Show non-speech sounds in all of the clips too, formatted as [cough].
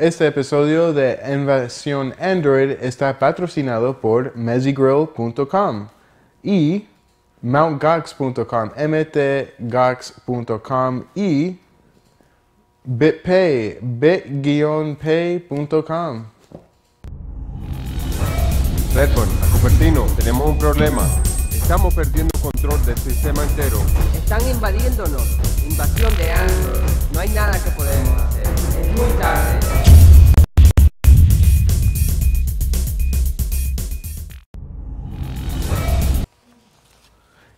Este episodio de Invasión Android está patrocinado por mezigrill.com y mountgox.com, mtgox.com y bitpay, bit-pay.com. Redford, Cupertino, tenemos un problema. Estamos perdiendo control del sistema entero. Están invadiéndonos. Invasión de Android. No hay nada que podemos hacer. Es muy tarde.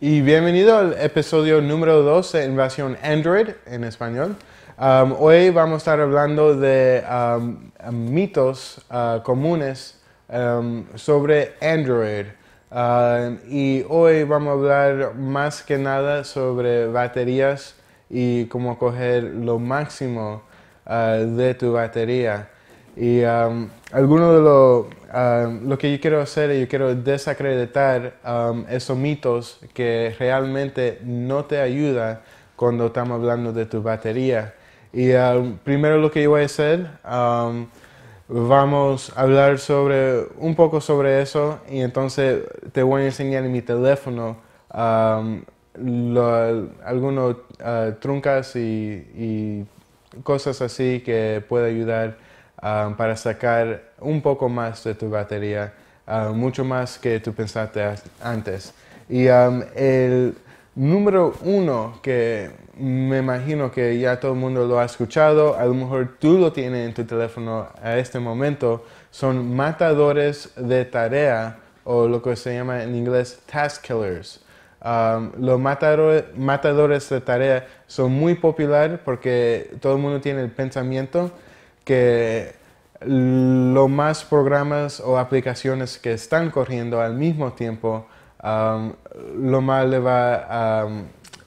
Y bienvenido al episodio número 2 de Invasión Android en español. Um, hoy vamos a estar hablando de um, mitos uh, comunes um, sobre Android. Uh, y hoy vamos a hablar más que nada sobre baterías y cómo coger lo máximo uh, de tu batería. Y algunos de los Um, lo que yo quiero hacer es yo quiero desacreditar um, esos mitos que realmente no te ayudan cuando estamos hablando de tu batería. Y um, primero lo que yo voy a hacer, vamos a hablar sobre un poco sobre eso y entonces te voy a enseñar en mi teléfono lo, algunos uh, truncas y, cosas así que puede ayudar para sacar un poco más de tu batería, ah, mucho más que tú pensaste antes. Y el número uno que me imagino que ya todo el mundo lo ha escuchado, a lo mejor tú lo tienes en tu teléfono a este momento, son matadores de tarea o lo que se llama en inglés task killers. los matadores, matadores de tarea son muy populares porque todo el mundo tiene el pensamiento que lo más programas o aplicaciones que están corriendo al mismo tiempo, lo más le va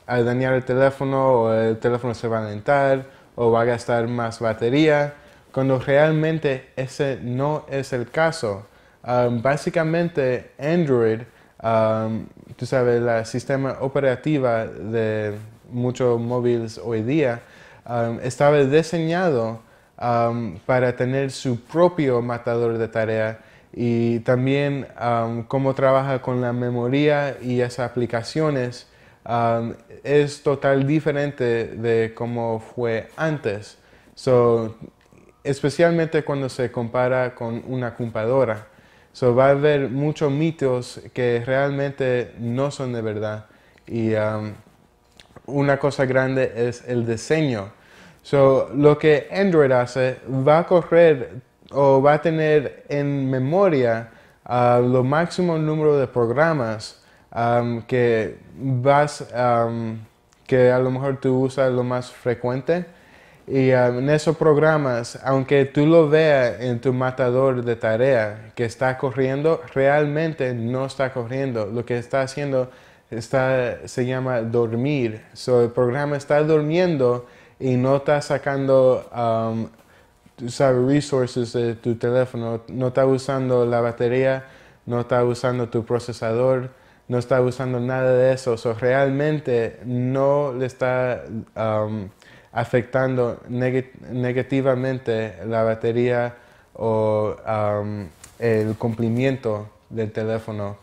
a, dañar el teléfono o el teléfono se va a alentar o va a gastar más batería, cuando realmente ese no es el caso. básicamente Android, tú sabes, el sistema operativo de muchos móviles hoy día, estaba diseñado para tener su propio matador de tarea y también cómo trabaja con la memoria y esas aplicaciones es total diferente de cómo fue antes. So, especialmente cuando se compara con una computadora. So, va a haber muchos mitos que realmente no son de verdad. Y una cosa grande es el diseño. So, lo que Android hace va a correr o va a tener en memoria uh, lo máximo número de programas que vas que a lo mejor tú usas lo más frecuente y en esos programas, aunque tú lo veas en tu matador de tarea que está corriendo, realmente no está corriendo. Lo que está haciendo está, se llama dormir. So, el programa está durmiendo y no está sacando um, resources de tu teléfono, no está usando la batería, no está usando tu procesador, no está usando nada de eso. realmente no le está um, afectando negativamente la batería o um, el cumplimiento del teléfono.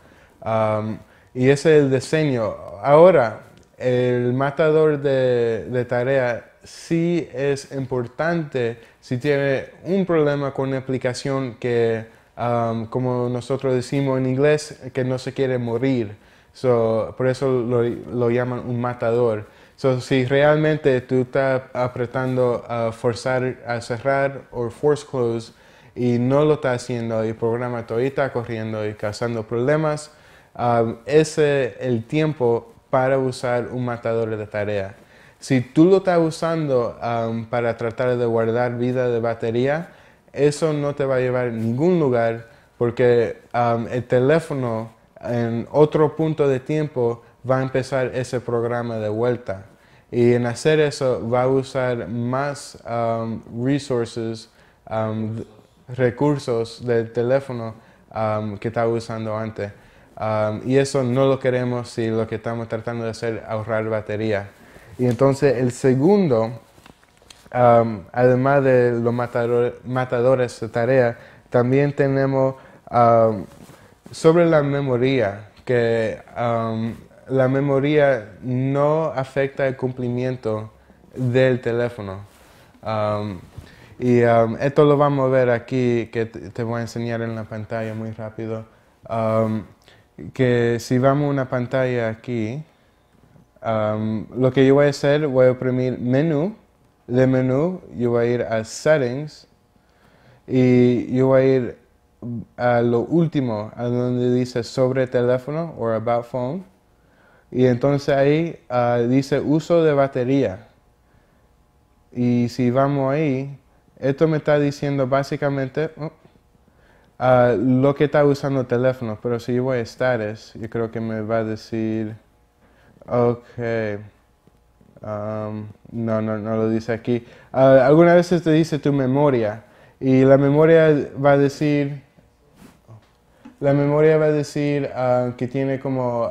y ese es el diseño. Ahora, el matador de, de tarea sí es importante si tiene un problema con una aplicación que, como nosotros decimos en inglés, que no se quiere morir. por eso lo, llaman un matador. si realmente tú estás apretando a forzar a cerrar o force close y no lo está haciendo y el programa todavía está corriendo y causando problemas, ese es el tiempo para usar un matador de tarea. Si tú lo estás usando um, para tratar de guardar vida de batería, eso no te va a llevar a ningún lugar porque um, el teléfono en otro punto de tiempo va a empezar ese programa de vuelta. Y en hacer eso va a usar más um, recursos del teléfono que estaba usando antes. y eso no lo queremos si lo que estamos tratando de hacer es ahorrar batería. Y entonces el segundo, además de los matadores, de tarea, también tenemos sobre la memoria, que la memoria no afecta el cumplimiento del teléfono. y esto lo vamos a ver aquí, que te voy a enseñar en la pantalla muy rápido. que si vamos a una pantalla aquí, lo que yo voy a hacer, voy a oprimir menú. De menú, yo voy a ir a settings y yo voy a ir a lo último, a donde dice sobre teléfono o about phone. Y entonces ahí ah, dice uso de batería. Y si vamos ahí, esto me está diciendo básicamente oh, ah, lo que está usando el teléfono. Pero si yo voy a status, yo creo que me va a decir... Ok. no, no, no lo dice aquí. Ah, algunas veces te dice tu memoria y la memoria va a decir, la memoria va a decir ah, que tiene como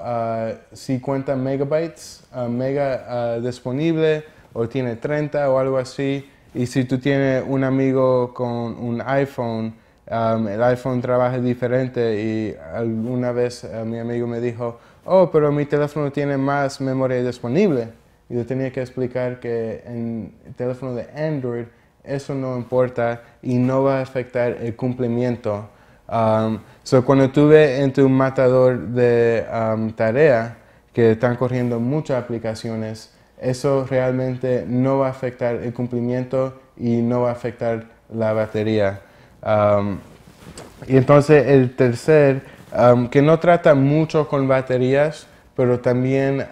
50 ah, megabytes, mega disponible o tiene 30 o algo así. Y si tú tienes un amigo con un iPhone, el iPhone trabaja diferente y alguna vez mi amigo me dijo, oh, pero mi teléfono tiene más memoria disponible. Y tenía que explicar que en el teléfono de Android eso no importa y no va a afectar el cumplimiento. Um, cuando tuve entre un matador de um, tarea que están corriendo muchas aplicaciones, eso realmente no va a afectar el cumplimiento y no va a afectar la batería. Um, y entonces el tercer que no trata mucho con baterías, pero también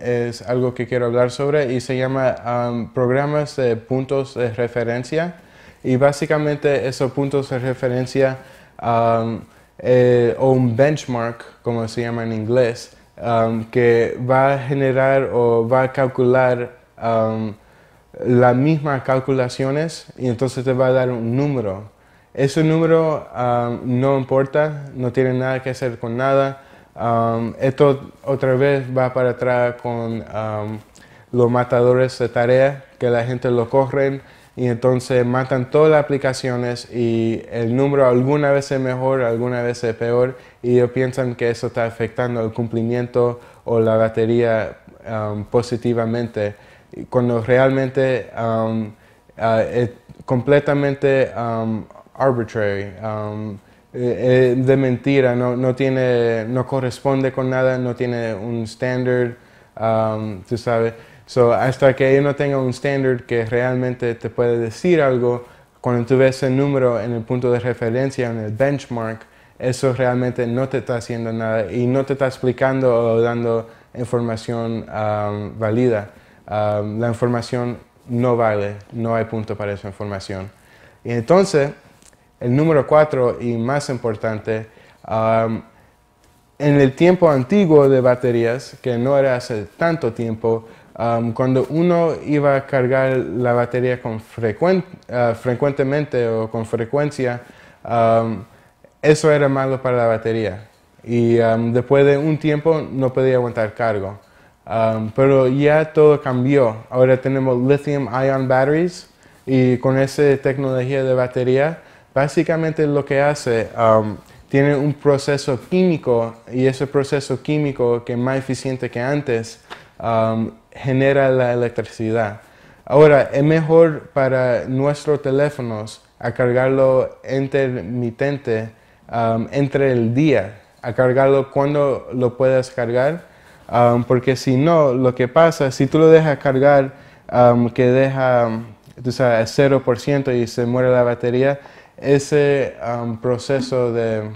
es algo que quiero hablar sobre y se llama programas de puntos de referencia. Y básicamente esos puntos de referencia eh, o un benchmark, como se llama en inglés, que va a generar o va a calcular las mismas calculaciones y entonces te va a dar un número ese número um, no importa, no tiene nada que hacer con nada. Um, esto otra vez va para atrás con um, los matadores de tarea, que la gente lo corren y entonces matan todas las aplicaciones y el número alguna vez es mejor, alguna vez es peor y ellos piensan que eso está afectando el cumplimiento o la batería positivamente, cuando realmente ah, es completamente arbitrary, um, eh, eh, de mentira, no, no, tiene, no corresponde con nada, no tiene un standard, um, tú sabes. So, hasta que yo no tenga un standard que realmente te puede decir algo, cuando tú ves el número en el punto de referencia, en el benchmark, eso realmente no te está haciendo nada y no te está explicando o dando información um, válida. la información no vale, no hay punto para esa información. Y entonces, el número cuatro y más importante, en el tiempo antiguo de baterías, que no era hace tanto tiempo, cuando uno iba a cargar la batería con ah, frecuentemente o con frecuencia, eso era malo para la batería. Y después de un tiempo no podía aguantar cargo. pero ya todo cambió. Ahora tenemos lithium ion batteries y con esa tecnología de batería Básicamente lo que hace, um, tiene un proceso químico y ese proceso químico que es más eficiente que antes um, genera la electricidad. Ahora, es mejor para nuestros teléfonos a cargarlo intermitente um, entre el día, a cargarlo cuando lo puedas cargar, porque si no, lo que pasa, si tú lo dejas cargar, que deja tú sabes, 0% y se muere la batería, ese um, proceso de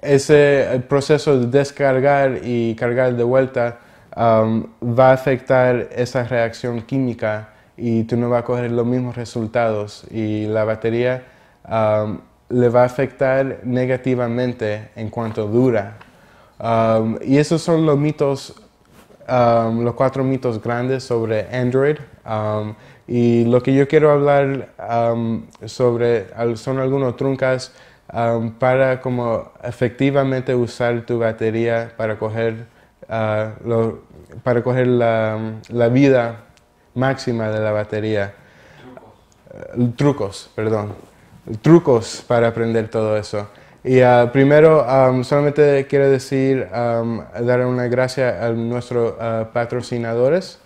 ese el proceso de descargar y cargar de vuelta um, va a afectar esa reacción química y tú no vas a coger los mismos resultados y la batería um, le va a afectar negativamente en cuanto dura. y esos son los mitos, los cuatro mitos grandes sobre Android y lo que yo quiero hablar sobre son algunos truncas para como efectivamente usar tu batería para coger, ah, para coger la, vida máxima de la batería. Trucos, perdón. Trucos para aprender todo eso. Y ah, primero, solamente quiero decir, dar una gracia a nuestros ah, patrocinadores.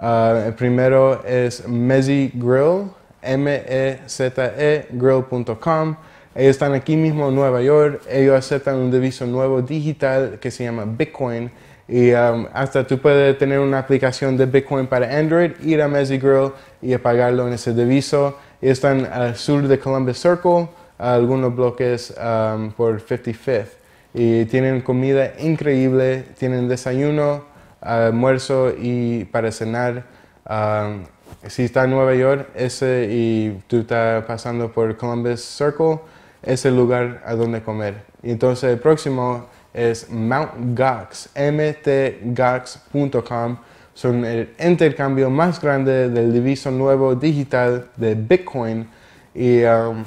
Ah, el primero es Mezzi Grill, M-E-Z-E, grill.com. Ellos están aquí mismo en Nueva York. Ellos aceptan un deviso nuevo digital que se llama Bitcoin. Y um, hasta tú puedes tener una aplicación de Bitcoin para Android, ir a Mezzi Grill y pagarlo en ese deviso. están al sur de Columbus Circle, algunos bloques um, por 55th. Y tienen comida increíble, tienen desayuno, almuerzo y para cenar. Um, si está en Nueva York ese y tú estás pasando por Columbus Circle, es el lugar a donde comer. entonces el próximo es Mount Gox, mtgox.com. Son el intercambio más grande del diviso nuevo digital de Bitcoin. Y um,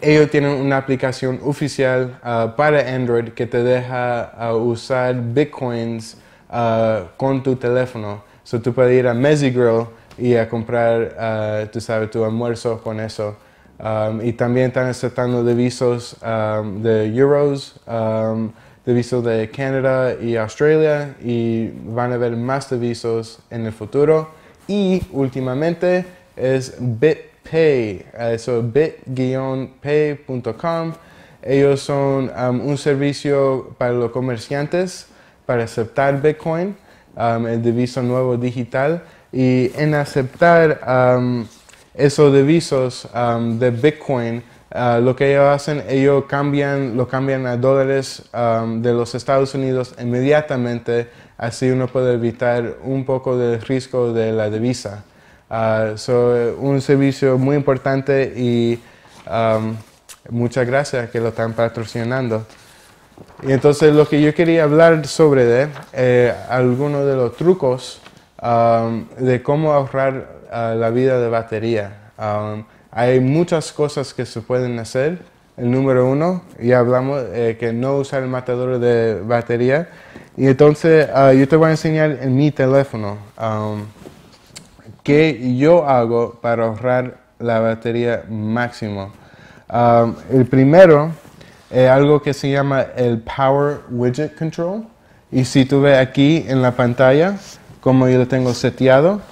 ellos tienen una aplicación oficial uh, para Android que te deja uh, usar Bitcoins Ah, con tu teléfono. So tú puedes ir a Mezzi Grill y a comprar, ah, tú sabes, tu almuerzo con eso. Um, y también están aceptando divisos um, de euros, um, divisos de Canadá y Australia y van a haber más divisos en el futuro. Y últimamente es BitPay, ah, eso bit-pay.com. Ellos son um, un servicio para los comerciantes para aceptar Bitcoin, um, el diviso nuevo digital, y en aceptar um, esos divisos um, de Bitcoin, uh, lo que ellos hacen, ellos cambian, lo cambian a dólares de los Estados Unidos inmediatamente, así uno puede evitar un poco del riesgo de la divisa. es uh, un servicio muy importante y muchas gracias que lo están patrocinando. Y entonces lo que yo quería hablar sobre de eh, eh, algunos de los trucos um, de cómo ahorrar uh, la vida de batería. Um, hay muchas cosas que se pueden hacer. El número uno, ya hablamos eh, que no usar el matador de batería. Y entonces uh, yo te voy a enseñar en mi teléfono um, qué yo hago para ahorrar la batería máximo. el primero eh, algo que se llama el Power Widget Control. Y si tú ves aquí en la pantalla, como yo lo tengo seteado,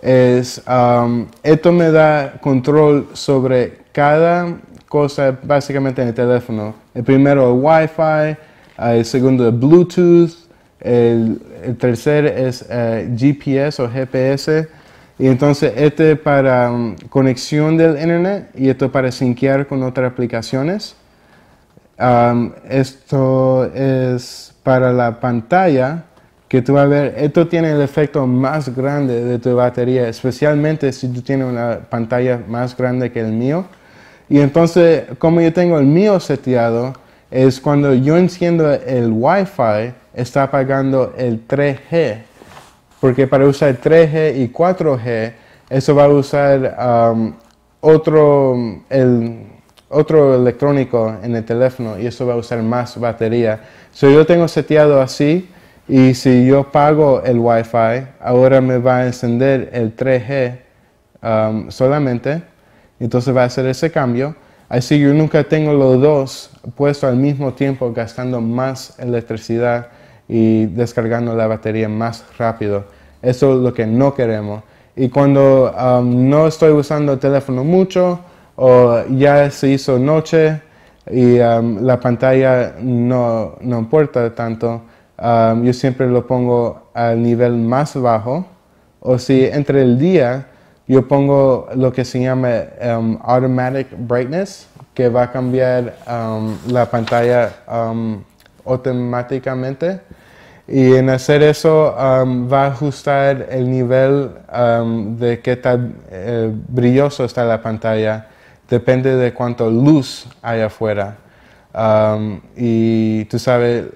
es, um, esto me da control sobre cada cosa básicamente en el teléfono. El primero el Wi-Fi, eh, el segundo el Bluetooth, el, el tercer es eh, GPS o GPS. Y entonces este para um, conexión del internet y esto para sinquear con otras aplicaciones esto es para la pantalla que tú vas a ver. Esto tiene el efecto más grande de tu batería, especialmente si tú tienes una pantalla más grande que el mío. Y entonces, como yo tengo el mío seteado, es cuando yo enciendo el Wi-Fi, está apagando el 3G. Porque para usar 3G y 4G, eso va a usar otro, el, otro electrónico en el teléfono y eso va a usar más batería. Si yo tengo seteado así y si yo pago el Wi-Fi, ahora me va a encender el 3G um, solamente. Entonces va a hacer ese cambio. Así yo nunca tengo los dos puestos al mismo tiempo gastando más electricidad y descargando la batería más rápido. Eso es lo que no queremos. Y cuando um, no estoy usando el teléfono mucho, o ya se hizo noche y um, la pantalla no, no importa tanto, um, yo siempre lo pongo al nivel más bajo. O si entre el día, yo pongo lo que se llama um, Automatic Brightness, que va a cambiar la pantalla automáticamente. Y en hacer eso va a ajustar el nivel de qué tan eh, brilloso está la pantalla depende de cuánta luz hay afuera. Um, y tú sabes,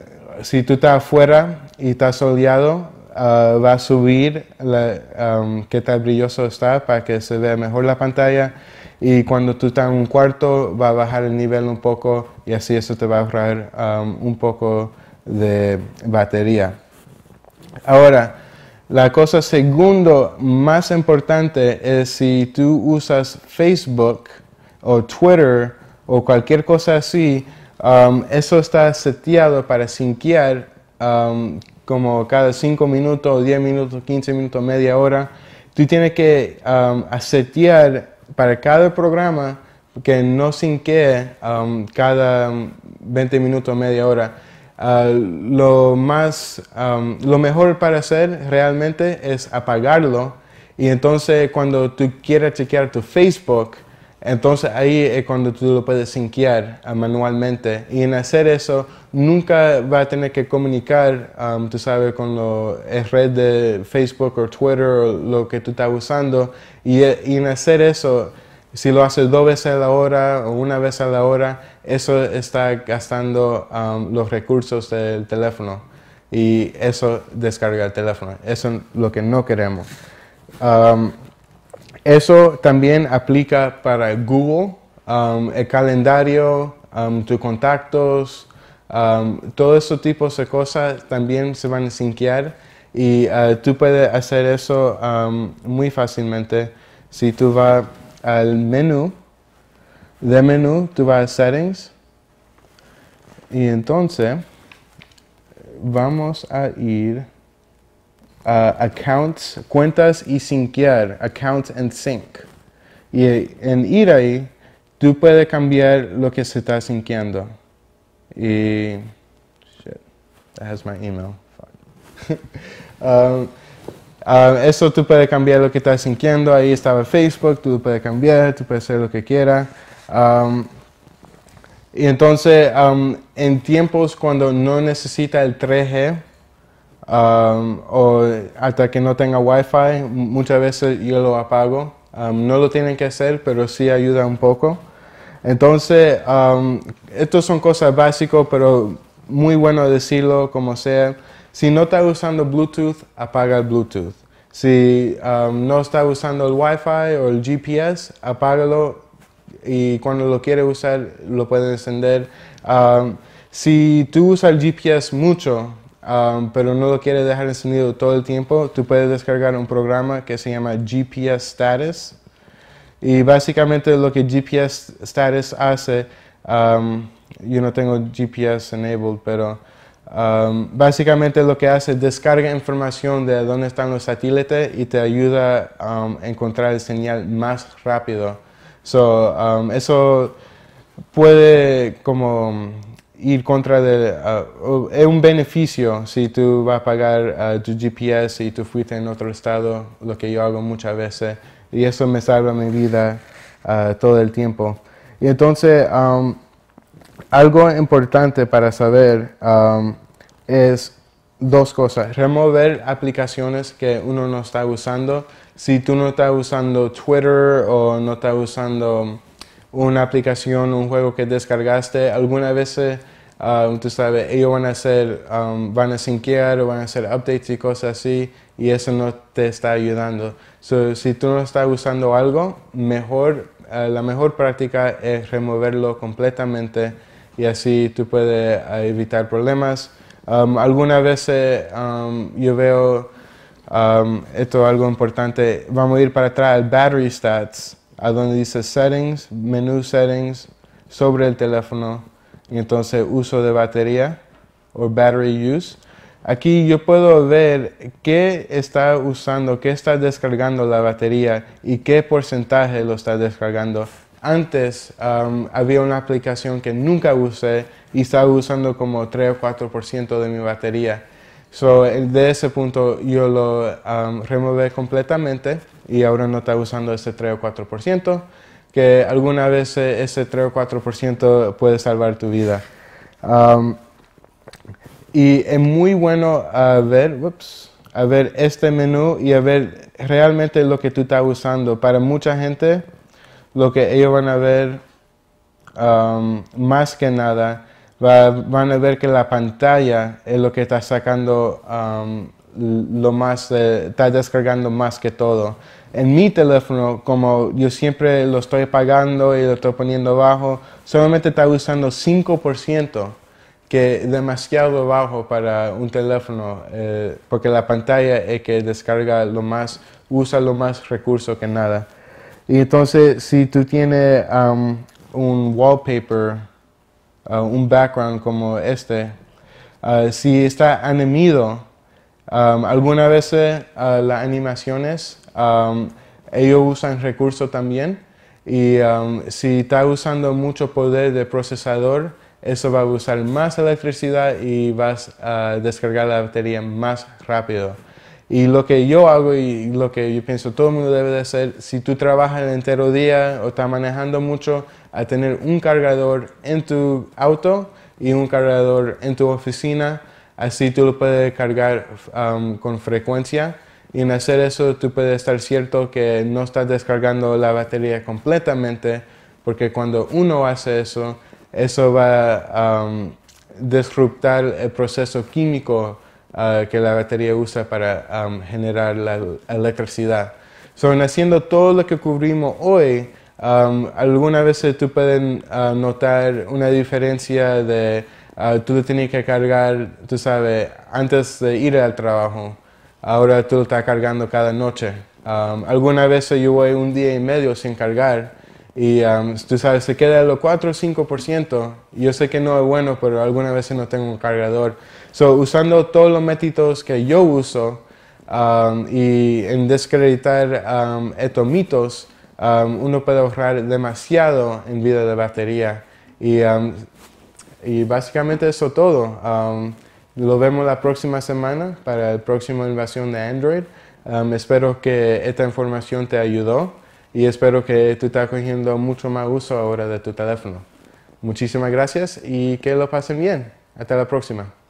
si tú estás afuera y estás soleado, uh, va a subir um, qué tan brilloso está para que se vea mejor la pantalla. Y cuando tú estás en un cuarto, va a bajar el nivel un poco y así eso te va a ahorrar um, un poco de batería. Ahora, la cosa segundo más importante es si tú usas Facebook o Twitter o cualquier cosa así, um, eso está seteado para sinquear um, como cada 5 minutos, 10 minutos, 15 minutos, media hora. Tú tienes que um, setear para cada programa que no sinquee cada 20 minutos, media hora. Uh, lo, más, lo mejor para hacer realmente es apagarlo y entonces cuando tú quieras chequear tu Facebook, entonces ahí es cuando tú lo puedes sinquear ah, manualmente. Y en hacer eso, nunca va a tener que comunicar, um, tú sabes, con la red de Facebook o Twitter o lo que tú estás usando. Y, en hacer eso, si lo haces dos veces a la hora o una vez a la hora, eso está gastando um, los recursos del teléfono. Y eso descarga el teléfono. Eso es lo que no queremos. Um, eso también aplica para Google, um, el calendario, um, tus contactos, todo um, todos esos tipos de cosas también se van a sinquear y uh, tú puedes hacer eso muy fácilmente. Si tú vas al menú, de menú, tú vas a settings y entonces vamos a ir Uh, accounts, cuentas y syncear, Accounts and sync. Y en ir ahí, tú puedes cambiar lo que se está sinqueando. Y, shit, that has my email. Fuck. [laughs] Um, um, eso tú puedes cambiar lo que estás sintiendo. Ahí estaba Facebook, tú puedes cambiar, tú puedes hacer lo que quieras. Um, y entonces, en tiempos cuando no necesita el 3G, Um, o hasta que no tenga wifi, muchas veces yo lo apago. Um, no lo tienen que hacer, pero sí ayuda un poco. Entonces, um, son cosas básicas, pero muy bueno decirlo como sea. Si no está usando Bluetooth, apaga el Bluetooth. Si um, no está usando el wifi fi o el GPS, apágalo y cuando lo quiere usar, lo puede encender. si tú usas el GPS mucho, Um, pero no lo quieres dejar encendido todo el tiempo, tú puedes descargar un programa que se llama GPS Status. Y básicamente lo que GPS Status hace, um, yo no tengo GPS enabled, pero um, básicamente lo que hace es descarga información de dónde están los satélites y te ayuda a encontrar el señal más rápido. So, eso puede como ir contra de, uh, es un beneficio si tú vas a pagar uh, tu GPS y tú fuiste en otro estado, lo que yo hago muchas veces, y eso me salva mi vida uh, todo el tiempo. Y entonces, um, algo importante para saber um, es dos cosas, remover aplicaciones que uno no está usando. Si tú no estás usando Twitter o no estás usando una aplicación, un juego que descargaste, alguna veces Ah, ellos van a hacer, um, van a sinquear o van a hacer updates y cosas así, y eso no te está ayudando. si tú no estás usando algo, mejor, eh, la mejor práctica es removerlo completamente y así tú puedes eh, evitar problemas. Um, algunas veces um, yo veo, um, esto algo importante, vamos a ir para atrás al battery stats, a donde dice settings, menú settings, sobre el teléfono entonces uso de batería o battery use. Aquí yo puedo ver qué está usando, qué está descargando la batería y qué porcentaje lo está descargando. Antes um, había una aplicación que nunca usé y estaba usando como 3 o 4% de mi batería. So, de ese punto yo lo um, completamente y ahora no está usando ese 3 o 4% que alguna vez e, ese 3 o 4% puede salvar tu vida. y es muy bueno ver, a ver este menú y a ver realmente lo que tú estás usando. Para mucha gente, lo que ellos van a ver más que nada, van a ver que la pantalla es lo que está sacando lo más, eh, está descargando más que todo en mi teléfono, como yo siempre lo estoy pagando y lo estoy poniendo bajo, solamente está usando 5%, que es demasiado bajo para un teléfono, eh, porque la pantalla es que descarga lo más, usa lo más recurso que nada. Y entonces, si tú tienes um, un wallpaper, uh, un background como este, uh, si está animado, um, algunas veces uh, las animaciones Um, ellos usan recursos también y um, si estás usando mucho poder de procesador, eso va a usar más electricidad y vas a descargar la batería más rápido. Y lo que yo hago y lo que yo pienso todo el mundo debe de hacer, si tú trabajas el entero día o estás manejando mucho, a tener un cargador en tu auto y un cargador en tu oficina, así tú lo puedes cargar um, con frecuencia. Y en hacer eso tú puedes estar cierto que no estás descargando la batería completamente, porque cuando uno hace eso, eso va a disruptar el proceso químico ah, que la batería usa para generar la electricidad. So, en haciendo todo lo que cubrimos hoy, algunas veces tú puedes ah, notar una diferencia de ah, tú lo tienes que cargar, tú sabes, antes de ir al trabajo ahora tú lo estás cargando cada noche. Um, alguna vez yo voy un día y medio sin cargar y um, tú sabes, se queda los 4 o 5%. Yo sé que no es bueno, pero alguna vez no tengo un cargador. usando todos los métodos que yo uso um, y en descreditar estos mitos, uno puede ahorrar demasiado en vida de batería. Y, y básicamente eso todo. Lo vemos la próxima semana para la próxima invasión de Android. espero que esta información te ayudó y espero que tú estás cogiendo mucho más uso ahora de tu teléfono. Muchísimas gracias y que lo pasen bien. Hasta la próxima.